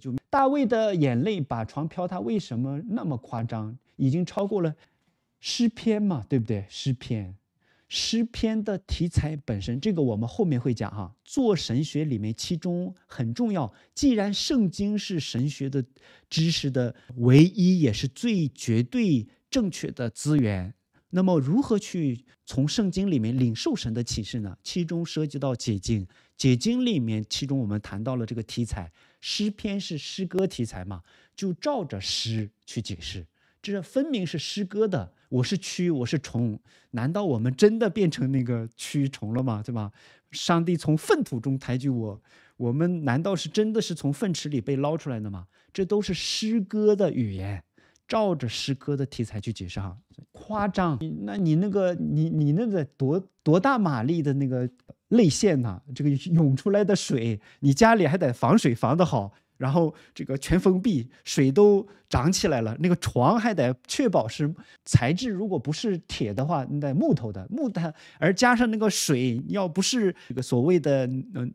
就大卫的眼泪把床飘他为什么那么夸张？已经超过了诗篇嘛，对不对？诗篇，诗篇的题材本身，这个我们后面会讲哈。做神学里面，其中很重要。既然圣经是神学的知识的唯一，也是最绝对正确的资源。那么如何去从圣经里面领受神的启示呢？其中涉及到解经，解经里面，其中我们谈到了这个题材，诗篇是诗歌题材嘛，就照着诗去解释，这分明是诗歌的。我是蛆，我是虫，难道我们真的变成那个蛆虫了吗？对吧？上帝从粪土中抬举我，我们难道是真的是从粪池里被捞出来的吗？这都是诗歌的语言。照着诗歌的题材去解释哈，夸张，你那你那个你你那个多多大马力的那个泪腺呐？这个涌出来的水，你家里还得防水防得好，然后这个全封闭，水都涨起来了，那个床还得确保是材质，如果不是铁的话，那木头的木的，而加上那个水，要不是这个所谓的嗯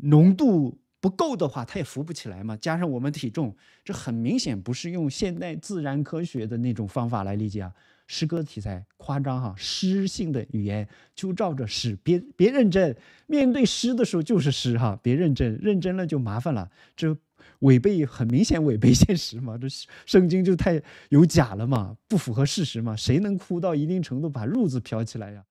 浓度。不够的话，它也扶不起来嘛。加上我们体重，这很明显不是用现代自然科学的那种方法来理解啊。诗歌题材夸张哈，诗性的语言就照着诗，别别认真。面对诗的时候就是诗哈，别认真，认真了就麻烦了。这违背很明显违背现实嘛，这圣经就太有假了嘛，不符合事实嘛。谁能哭到一定程度把褥子飘起来呀？